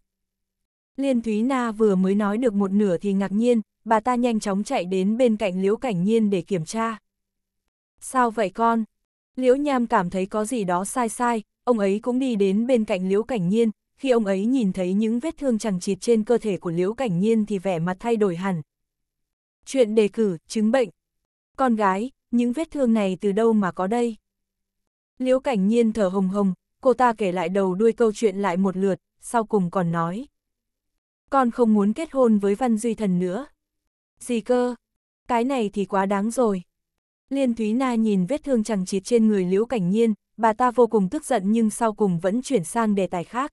Liên Thúy Na vừa mới nói được một nửa thì ngạc nhiên, bà ta nhanh chóng chạy đến bên cạnh Liễu Cảnh Nhiên để kiểm tra. Sao vậy con? Liễu Nham cảm thấy có gì đó sai sai, ông ấy cũng đi đến bên cạnh Liễu Cảnh Nhiên, khi ông ấy nhìn thấy những vết thương chẳng chịt trên cơ thể của Liễu Cảnh Nhiên thì vẻ mặt thay đổi hẳn, Chuyện đề cử, chứng bệnh. Con gái, những vết thương này từ đâu mà có đây? Liễu cảnh nhiên thở hồng hồng, cô ta kể lại đầu đuôi câu chuyện lại một lượt, sau cùng còn nói. Con không muốn kết hôn với Văn Duy Thần nữa. Gì cơ? Cái này thì quá đáng rồi. Liên Thúy Na nhìn vết thương chẳng chịt trên người Liễu Cảnh Nhiên, bà ta vô cùng tức giận nhưng sau cùng vẫn chuyển sang đề tài khác.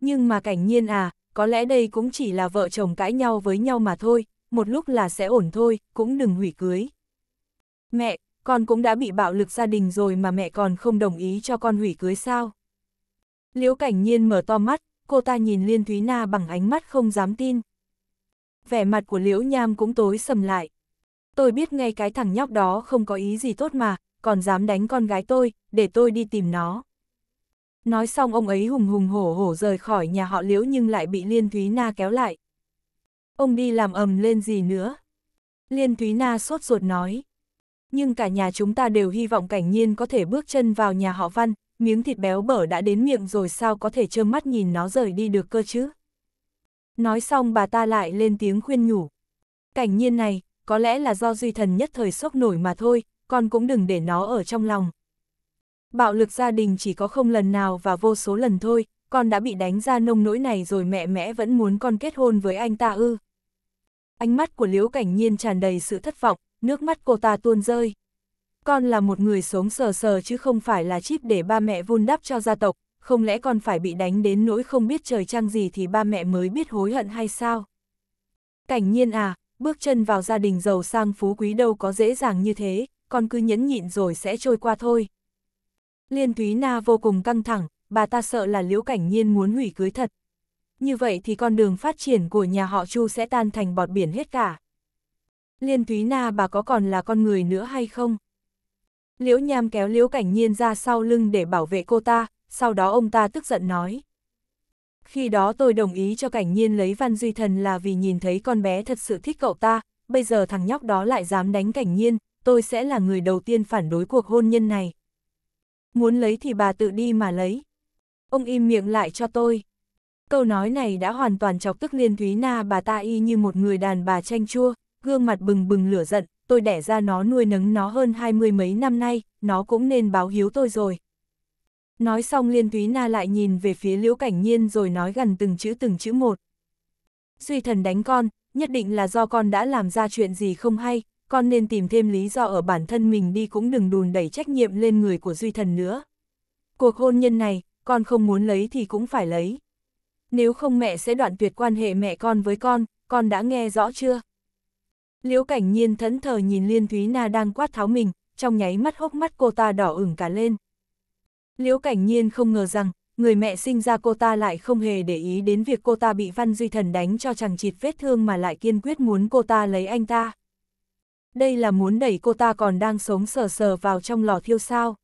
Nhưng mà Cảnh Nhiên à, có lẽ đây cũng chỉ là vợ chồng cãi nhau với nhau mà thôi, một lúc là sẽ ổn thôi, cũng đừng hủy cưới. Mẹ, con cũng đã bị bạo lực gia đình rồi mà mẹ còn không đồng ý cho con hủy cưới sao? Liễu cảnh nhiên mở to mắt, cô ta nhìn Liên Thúy Na bằng ánh mắt không dám tin. Vẻ mặt của Liễu Nham cũng tối sầm lại. Tôi biết ngay cái thằng nhóc đó không có ý gì tốt mà, còn dám đánh con gái tôi, để tôi đi tìm nó. Nói xong ông ấy hùng hùng hổ hổ rời khỏi nhà họ Liễu nhưng lại bị Liên Thúy Na kéo lại ông đi làm ầm lên gì nữa. Liên Thúy Na sốt ruột nói. Nhưng cả nhà chúng ta đều hy vọng cảnh nhiên có thể bước chân vào nhà họ văn, miếng thịt béo bở đã đến miệng rồi sao có thể trơ mắt nhìn nó rời đi được cơ chứ. Nói xong bà ta lại lên tiếng khuyên nhủ. Cảnh nhiên này, có lẽ là do duy thần nhất thời sốc nổi mà thôi, con cũng đừng để nó ở trong lòng. Bạo lực gia đình chỉ có không lần nào và vô số lần thôi, con đã bị đánh ra nông nỗi này rồi mẹ mẽ vẫn muốn con kết hôn với anh ta ư ánh mắt của Liễu Cảnh Nhiên tràn đầy sự thất vọng, nước mắt cô ta tuôn rơi. Con là một người sống sờ sờ chứ không phải là chip để ba mẹ vun đắp cho gia tộc, không lẽ con phải bị đánh đến nỗi không biết trời trăng gì thì ba mẹ mới biết hối hận hay sao? Cảnh Nhiên à, bước chân vào gia đình giàu sang phú quý đâu có dễ dàng như thế, con cứ nhẫn nhịn rồi sẽ trôi qua thôi. Liên Thúy Na vô cùng căng thẳng, bà ta sợ là Liễu Cảnh Nhiên muốn hủy cưới thật, như vậy thì con đường phát triển của nhà họ Chu sẽ tan thành bọt biển hết cả. Liên Thúy Na bà có còn là con người nữa hay không? Liễu Nham kéo Liễu Cảnh Nhiên ra sau lưng để bảo vệ cô ta, sau đó ông ta tức giận nói. Khi đó tôi đồng ý cho Cảnh Nhiên lấy Văn Duy Thần là vì nhìn thấy con bé thật sự thích cậu ta, bây giờ thằng nhóc đó lại dám đánh Cảnh Nhiên, tôi sẽ là người đầu tiên phản đối cuộc hôn nhân này. Muốn lấy thì bà tự đi mà lấy. Ông im miệng lại cho tôi. Câu nói này đã hoàn toàn chọc tức Liên Thúy Na bà ta y như một người đàn bà chanh chua, gương mặt bừng bừng lửa giận, tôi đẻ ra nó nuôi nấng nó hơn hai mươi mấy năm nay, nó cũng nên báo hiếu tôi rồi. Nói xong Liên Thúy Na lại nhìn về phía Liễu Cảnh Nhiên rồi nói gần từng chữ từng chữ một. Duy thần đánh con, nhất định là do con đã làm ra chuyện gì không hay, con nên tìm thêm lý do ở bản thân mình đi cũng đừng đùn đẩy trách nhiệm lên người của Duy thần nữa. Cuộc hôn nhân này, con không muốn lấy thì cũng phải lấy nếu không mẹ sẽ đoạn tuyệt quan hệ mẹ con với con, con đã nghe rõ chưa? Liễu cảnh nhiên thẫn thờ nhìn Liên Thúy Na đang quát tháo mình, trong nháy mắt hốc mắt cô ta đỏ ửng cả lên. Liễu cảnh nhiên không ngờ rằng, người mẹ sinh ra cô ta lại không hề để ý đến việc cô ta bị Văn Duy Thần đánh cho chẳng chịt vết thương mà lại kiên quyết muốn cô ta lấy anh ta. Đây là muốn đẩy cô ta còn đang sống sờ sờ vào trong lò thiêu sao.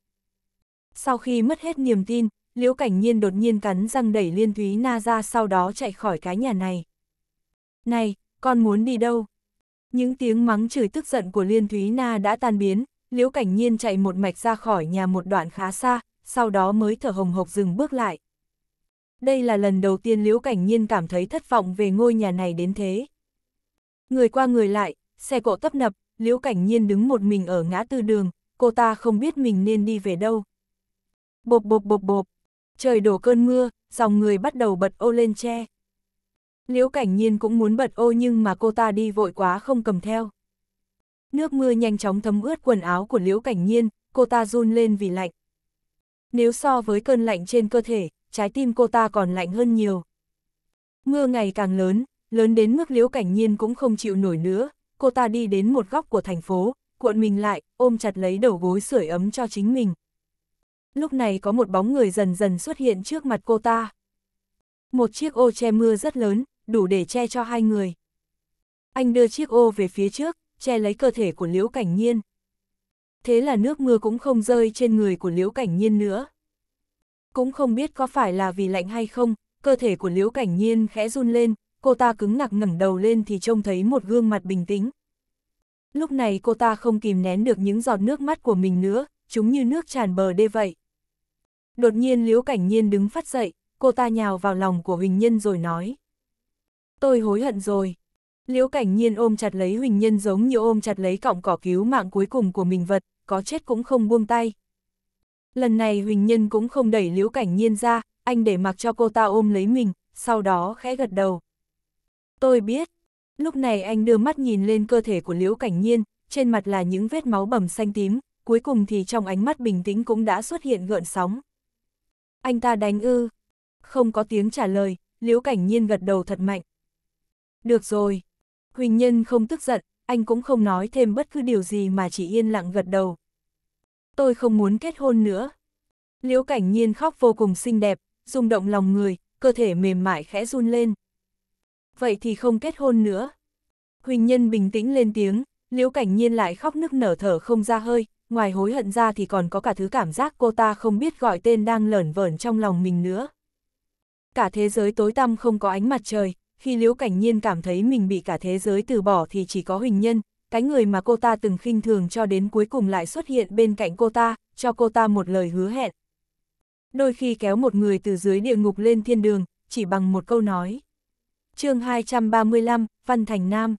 Sau khi mất hết niềm tin, Liễu Cảnh Nhiên đột nhiên cắn răng đẩy Liên Thúy Na ra sau đó chạy khỏi cái nhà này. Này, con muốn đi đâu? Những tiếng mắng chửi tức giận của Liên Thúy Na đã tan biến, Liễu Cảnh Nhiên chạy một mạch ra khỏi nhà một đoạn khá xa, sau đó mới thở hồng hộc dừng bước lại. Đây là lần đầu tiên Liễu Cảnh Nhiên cảm thấy thất vọng về ngôi nhà này đến thế. Người qua người lại, xe cộ tấp nập, Liễu Cảnh Nhiên đứng một mình ở ngã tư đường, cô ta không biết mình nên đi về đâu. Bộp bộp bộp bộp, Trời đổ cơn mưa, dòng người bắt đầu bật ô lên che. Liễu cảnh nhiên cũng muốn bật ô nhưng mà cô ta đi vội quá không cầm theo. Nước mưa nhanh chóng thấm ướt quần áo của liễu cảnh nhiên, cô ta run lên vì lạnh. Nếu so với cơn lạnh trên cơ thể, trái tim cô ta còn lạnh hơn nhiều. Mưa ngày càng lớn, lớn đến mức liễu cảnh nhiên cũng không chịu nổi nữa, cô ta đi đến một góc của thành phố, cuộn mình lại, ôm chặt lấy đầu gối sưởi ấm cho chính mình lúc này có một bóng người dần dần xuất hiện trước mặt cô ta. Một chiếc ô che mưa rất lớn, đủ để che cho hai người. Anh đưa chiếc ô về phía trước, che lấy cơ thể của Liễu Cảnh Nhiên. Thế là nước mưa cũng không rơi trên người của Liễu Cảnh Nhiên nữa. Cũng không biết có phải là vì lạnh hay không, cơ thể của Liễu Cảnh Nhiên khẽ run lên, cô ta cứng ngặc ngẩng đầu lên thì trông thấy một gương mặt bình tĩnh. Lúc này cô ta không kìm nén được những giọt nước mắt của mình nữa, chúng như nước tràn bờ đê vậy. Đột nhiên Liễu Cảnh Nhiên đứng phát dậy, cô ta nhào vào lòng của Huỳnh Nhân rồi nói. Tôi hối hận rồi. Liễu Cảnh Nhiên ôm chặt lấy Huỳnh Nhân giống như ôm chặt lấy cọng cỏ cứu mạng cuối cùng của mình vật, có chết cũng không buông tay. Lần này Huỳnh Nhân cũng không đẩy Liễu Cảnh Nhiên ra, anh để mặc cho cô ta ôm lấy mình, sau đó khẽ gật đầu. Tôi biết. Lúc này anh đưa mắt nhìn lên cơ thể của Liễu Cảnh Nhiên, trên mặt là những vết máu bầm xanh tím, cuối cùng thì trong ánh mắt bình tĩnh cũng đã xuất hiện gợn sóng anh ta đánh ư. Không có tiếng trả lời, Liễu Cảnh Nhiên gật đầu thật mạnh. Được rồi. Huỳnh Nhân không tức giận, anh cũng không nói thêm bất cứ điều gì mà chỉ yên lặng gật đầu. Tôi không muốn kết hôn nữa. Liễu Cảnh Nhiên khóc vô cùng xinh đẹp, rung động lòng người, cơ thể mềm mại khẽ run lên. Vậy thì không kết hôn nữa. Huỳnh Nhân bình tĩnh lên tiếng, Liễu Cảnh Nhiên lại khóc nức nở thở không ra hơi, ngoài hối hận ra thì còn có cả thứ cảm giác cô ta không biết gọi tên đang lởn vởn trong lòng mình nữa. Cả thế giới tối tăm không có ánh mặt trời, khi Liễu Cảnh Nhiên cảm thấy mình bị cả thế giới từ bỏ thì chỉ có Huỳnh Nhân, cái người mà cô ta từng khinh thường cho đến cuối cùng lại xuất hiện bên cạnh cô ta, cho cô ta một lời hứa hẹn. Đôi khi kéo một người từ dưới địa ngục lên thiên đường, chỉ bằng một câu nói. chương 235, Văn Thành Nam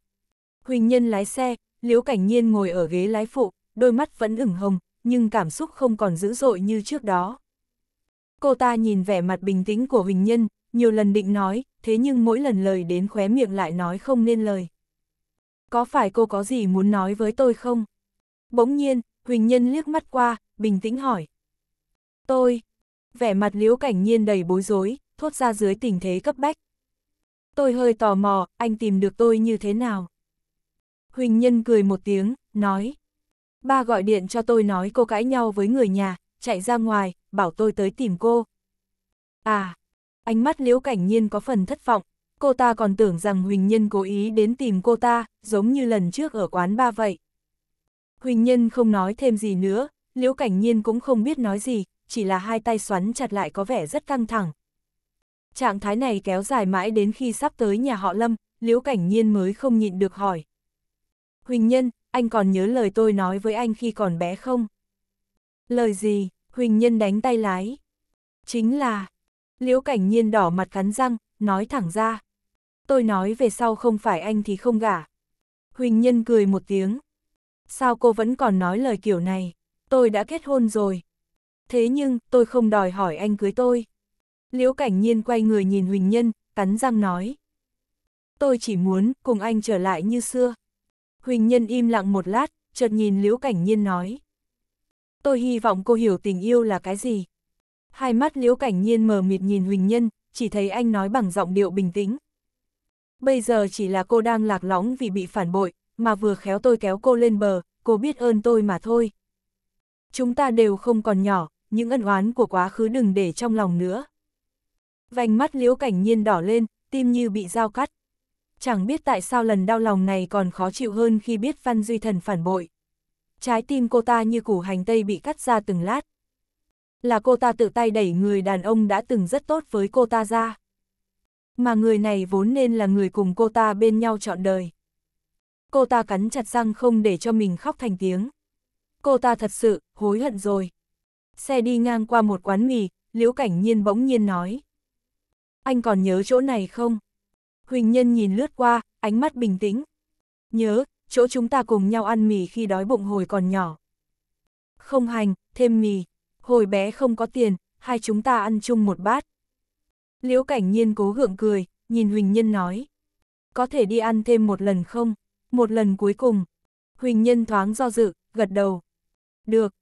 Huỳnh Nhân lái xe, Liễu Cảnh Nhiên ngồi ở ghế lái phụ, đôi mắt vẫn ửng hồng, nhưng cảm xúc không còn dữ dội như trước đó. Cô ta nhìn vẻ mặt bình tĩnh của Huỳnh Nhân, nhiều lần định nói, thế nhưng mỗi lần lời đến khóe miệng lại nói không nên lời. Có phải cô có gì muốn nói với tôi không? Bỗng nhiên, Huỳnh Nhân liếc mắt qua, bình tĩnh hỏi. Tôi, vẻ mặt liễu cảnh nhiên đầy bối rối, thốt ra dưới tình thế cấp bách. Tôi hơi tò mò, anh tìm được tôi như thế nào? Huỳnh Nhân cười một tiếng, nói. Ba gọi điện cho tôi nói cô cãi nhau với người nhà, chạy ra ngoài, bảo tôi tới tìm cô. À, ánh mắt liễu cảnh nhiên có phần thất vọng, cô ta còn tưởng rằng Huỳnh Nhân cố ý đến tìm cô ta, giống như lần trước ở quán ba vậy. Huỳnh Nhân không nói thêm gì nữa, liễu cảnh nhiên cũng không biết nói gì, chỉ là hai tay xoắn chặt lại có vẻ rất căng thẳng. Trạng thái này kéo dài mãi đến khi sắp tới nhà họ Lâm, liễu cảnh nhiên mới không nhịn được hỏi. Huỳnh Nhân, anh còn nhớ lời tôi nói với anh khi còn bé không? Lời gì? Huỳnh Nhân đánh tay lái. Chính là, Liễu Cảnh Nhiên đỏ mặt cắn răng, nói thẳng ra. Tôi nói về sau không phải anh thì không gả. Huỳnh Nhân cười một tiếng. Sao cô vẫn còn nói lời kiểu này? Tôi đã kết hôn rồi. Thế nhưng, tôi không đòi hỏi anh cưới tôi. Liễu Cảnh Nhiên quay người nhìn Huỳnh Nhân, cắn răng nói. Tôi chỉ muốn cùng anh trở lại như xưa. Huỳnh Nhân im lặng một lát, chợt nhìn Liễu Cảnh Nhiên nói. Tôi hy vọng cô hiểu tình yêu là cái gì. Hai mắt Liễu Cảnh Nhiên mờ mịt nhìn Huỳnh Nhân, chỉ thấy anh nói bằng giọng điệu bình tĩnh. Bây giờ chỉ là cô đang lạc lõng vì bị phản bội, mà vừa khéo tôi kéo cô lên bờ, cô biết ơn tôi mà thôi. Chúng ta đều không còn nhỏ, những ân oán của quá khứ đừng để trong lòng nữa. Vành mắt liễu cảnh nhiên đỏ lên, tim như bị dao cắt chẳng biết tại sao lần đau lòng này còn khó chịu hơn khi biết Văn Duy Thần phản bội. Trái tim cô ta như củ hành tây bị cắt ra từng lát. Là cô ta tự tay đẩy người đàn ông đã từng rất tốt với cô ta ra. Mà người này vốn nên là người cùng cô ta bên nhau trọn đời. Cô ta cắn chặt răng không để cho mình khóc thành tiếng. Cô ta thật sự, hối hận rồi. Xe đi ngang qua một quán mì, Liễu Cảnh Nhiên bỗng nhiên nói. Anh còn nhớ chỗ này không? Huỳnh Nhân nhìn lướt qua, ánh mắt bình tĩnh. Nhớ, chỗ chúng ta cùng nhau ăn mì khi đói bụng hồi còn nhỏ. Không hành, thêm mì. Hồi bé không có tiền, hai chúng ta ăn chung một bát. Liễu cảnh nhiên cố gượng cười, nhìn Huỳnh Nhân nói. Có thể đi ăn thêm một lần không? Một lần cuối cùng. Huỳnh Nhân thoáng do dự, gật đầu. Được.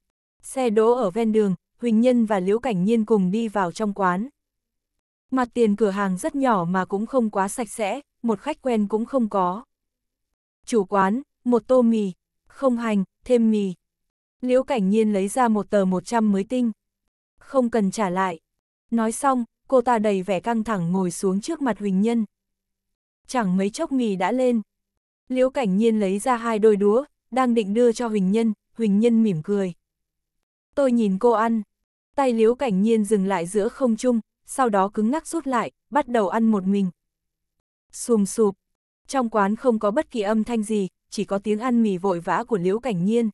Xe đỗ ở ven đường, Huỳnh Nhân và Liễu Cảnh Nhiên cùng đi vào trong quán. Mặt tiền cửa hàng rất nhỏ mà cũng không quá sạch sẽ, một khách quen cũng không có. Chủ quán, một tô mì, không hành, thêm mì. Liễu Cảnh Nhiên lấy ra một tờ 100 mới tinh. Không cần trả lại. Nói xong, cô ta đầy vẻ căng thẳng ngồi xuống trước mặt Huỳnh Nhân. Chẳng mấy chốc mì đã lên. Liễu Cảnh Nhiên lấy ra hai đôi đũa, đang định đưa cho Huỳnh Nhân, Huỳnh Nhân mỉm cười. Tôi nhìn cô ăn. Tay Liễu Cảnh Nhiên dừng lại giữa không trung, sau đó cứng ngắc rút lại, bắt đầu ăn một mình. Xùm sụp, trong quán không có bất kỳ âm thanh gì, chỉ có tiếng ăn mì vội vã của Liễu Cảnh Nhiên.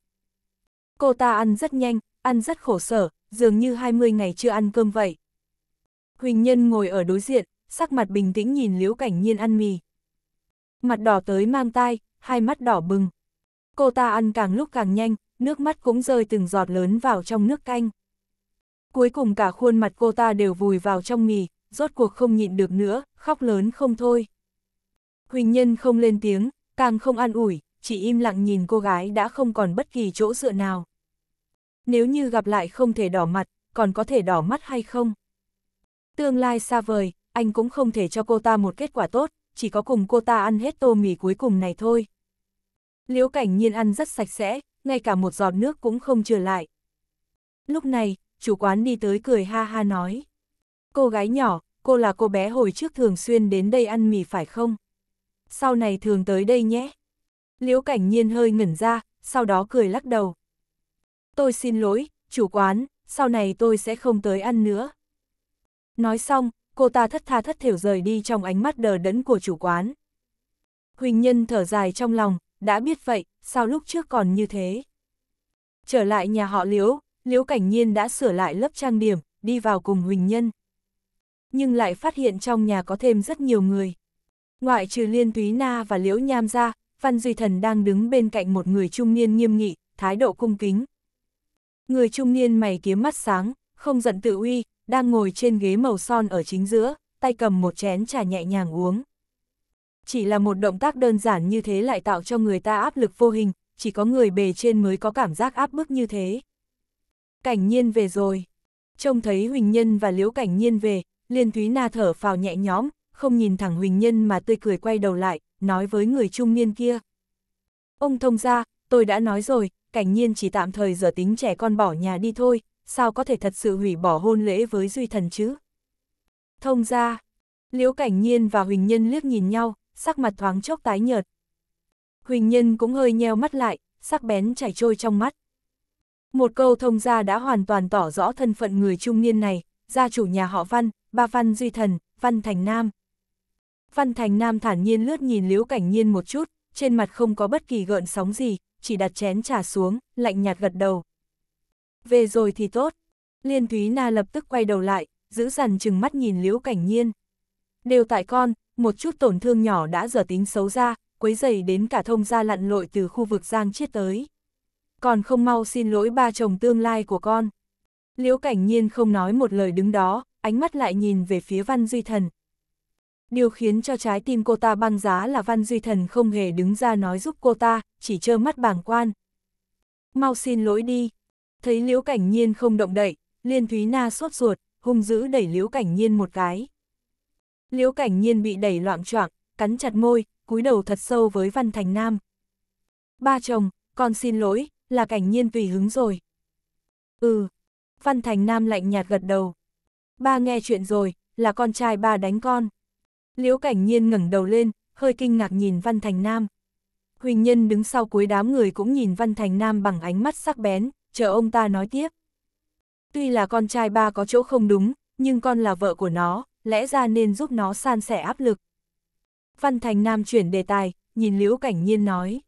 Cô ta ăn rất nhanh, ăn rất khổ sở, dường như 20 ngày chưa ăn cơm vậy. Huỳnh Nhân ngồi ở đối diện, sắc mặt bình tĩnh nhìn Liễu Cảnh Nhiên ăn mì. Mặt đỏ tới mang tai, hai mắt đỏ bừng. Cô ta ăn càng lúc càng nhanh, nước mắt cũng rơi từng giọt lớn vào trong nước canh. Cuối cùng cả khuôn mặt cô ta đều vùi vào trong mì, rốt cuộc không nhịn được nữa, khóc lớn không thôi. Huỳnh Nhân không lên tiếng, càng không an ủi, chỉ im lặng nhìn cô gái đã không còn bất kỳ chỗ dựa nào. Nếu như gặp lại không thể đỏ mặt, còn có thể đỏ mắt hay không? Tương lai xa vời, anh cũng không thể cho cô ta một kết quả tốt, chỉ có cùng cô ta ăn hết tô mì cuối cùng này thôi. Liễu cảnh nhiên ăn rất sạch sẽ, ngay cả một giọt nước cũng không trừ lại. Lúc này, chủ quán đi tới cười ha ha nói. Cô gái nhỏ, cô là cô bé hồi trước thường xuyên đến đây ăn mì phải không? Sau này thường tới đây nhé. Liễu cảnh nhiên hơi ngẩn ra, sau đó cười lắc đầu. Tôi xin lỗi, chủ quán, sau này tôi sẽ không tới ăn nữa. Nói xong, cô ta thất tha thất thểu rời đi trong ánh mắt đờ đẫn của chủ quán. Huỳnh Nhân thở dài trong lòng, đã biết vậy, sao lúc trước còn như thế. Trở lại nhà họ Liễu, Liễu Cảnh Nhiên đã sửa lại lớp trang điểm, đi vào cùng Huỳnh Nhân. Nhưng lại phát hiện trong nhà có thêm rất nhiều người. Ngoại trừ Liên Túy Na và Liễu Nham ra, Văn Duy Thần đang đứng bên cạnh một người trung niên nghiêm nghị, thái độ cung kính. Người trung niên mày kiếm mắt sáng, không giận tự uy, đang ngồi trên ghế màu son ở chính giữa, tay cầm một chén trà nhẹ nhàng uống. Chỉ là một động tác đơn giản như thế lại tạo cho người ta áp lực vô hình, chỉ có người bề trên mới có cảm giác áp bức như thế. Cảnh nhiên về rồi. Trông thấy Huỳnh Nhân và Liễu Cảnh nhiên về, Liên Thúy Na thở phào nhẹ nhõm, không nhìn thẳng Huỳnh Nhân mà tươi cười quay đầu lại, nói với người trung niên kia. Ông thông ra, tôi đã nói rồi, cảnh nhiên chỉ tạm thời giờ tính trẻ con bỏ nhà đi thôi, sao có thể thật sự hủy bỏ hôn lễ với Duy Thần chứ? Thông ra, Liễu Cảnh Nhiên và Huỳnh Nhân liếc nhìn nhau, sắc mặt thoáng chốc tái nhợt. Huỳnh Nhân cũng hơi nheo mắt lại, sắc bén chảy trôi trong mắt. Một câu thông gia đã hoàn toàn tỏ rõ thân phận người trung niên này, gia chủ nhà họ Văn, ba Văn Duy Thần, Văn Thành Nam. Văn Thành Nam thản nhiên lướt nhìn Liễu Cảnh Nhiên một chút, trên mặt không có bất kỳ gợn sóng gì, chỉ đặt chén trà xuống, lạnh nhạt gật đầu. Về rồi thì tốt. Liên Thúy Na lập tức quay đầu lại, giữ dằn chừng mắt nhìn Liễu Cảnh Nhiên. Đều tại con, một chút tổn thương nhỏ đã dở tính xấu ra, quấy dày đến cả thông gia lặn lội từ khu vực Giang Chiết tới còn không mau xin lỗi ba chồng tương lai của con. Liễu Cảnh Nhiên không nói một lời đứng đó, ánh mắt lại nhìn về phía Văn Duy Thần. Điều khiến cho trái tim cô ta băng giá là Văn Duy Thần không hề đứng ra nói giúp cô ta, chỉ trơ mắt bàng quan. Mau xin lỗi đi. Thấy Liễu Cảnh Nhiên không động đậy, Liên Thúy Na sốt ruột, hung dữ đẩy Liễu Cảnh Nhiên một cái. Liễu Cảnh Nhiên bị đẩy loạn choạng, cắn chặt môi, cúi đầu thật sâu với Văn Thành Nam. Ba chồng, con xin lỗi, là cảnh nhiên tùy hứng rồi. Ừ, Văn Thành Nam lạnh nhạt gật đầu. Ba nghe chuyện rồi, là con trai ba đánh con. Liễu cảnh nhiên ngẩng đầu lên, hơi kinh ngạc nhìn Văn Thành Nam. Huỳnh Nhân đứng sau cuối đám người cũng nhìn Văn Thành Nam bằng ánh mắt sắc bén, chờ ông ta nói tiếp. Tuy là con trai ba có chỗ không đúng, nhưng con là vợ của nó, lẽ ra nên giúp nó san sẻ áp lực. Văn Thành Nam chuyển đề tài, nhìn Liễu Cảnh Nhiên nói.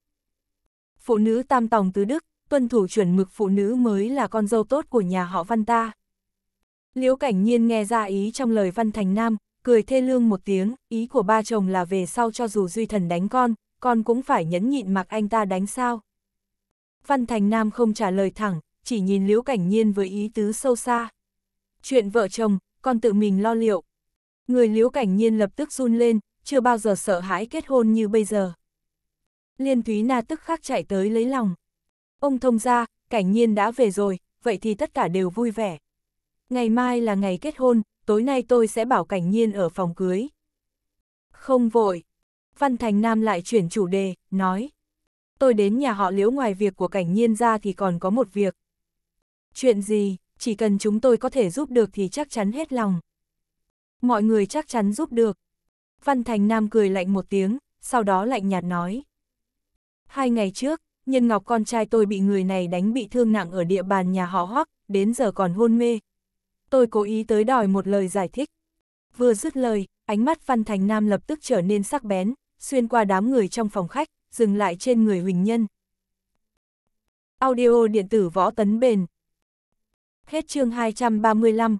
Phụ nữ tam tòng tứ đức, tuân thủ chuẩn mực phụ nữ mới là con dâu tốt của nhà họ Văn ta. Liễu Cảnh Nhiên nghe ra ý trong lời Văn Thành Nam, cười thê lương một tiếng, ý của ba chồng là về sau cho dù Duy Thần đánh con, con cũng phải nhẫn nhịn mặc anh ta đánh sao. Văn Thành Nam không trả lời thẳng, chỉ nhìn Liễu Cảnh Nhiên với ý tứ sâu xa. Chuyện vợ chồng, con tự mình lo liệu. Người Liễu Cảnh Nhiên lập tức run lên, chưa bao giờ sợ hãi kết hôn như bây giờ. Liên Thúy Na tức khắc chạy tới lấy lòng. Ông thông ra, cảnh nhiên đã về rồi, vậy thì tất cả đều vui vẻ. Ngày mai là ngày kết hôn, tối nay tôi sẽ bảo cảnh nhiên ở phòng cưới. Không vội. Văn Thành Nam lại chuyển chủ đề, nói. Tôi đến nhà họ liễu ngoài việc của cảnh nhiên ra thì còn có một việc. Chuyện gì, chỉ cần chúng tôi có thể giúp được thì chắc chắn hết lòng. Mọi người chắc chắn giúp được. Văn Thành Nam cười lạnh một tiếng, sau đó lạnh nhạt nói. Hai ngày trước, nhân ngọc con trai tôi bị người này đánh bị thương nặng ở địa bàn nhà họ hoắc, đến giờ còn hôn mê. Tôi cố ý tới đòi một lời giải thích. Vừa dứt lời, ánh mắt Văn Thành Nam lập tức trở nên sắc bén, xuyên qua đám người trong phòng khách, dừng lại trên người Huỳnh Nhân. Audio điện tử võ tấn bền. Hết chương 235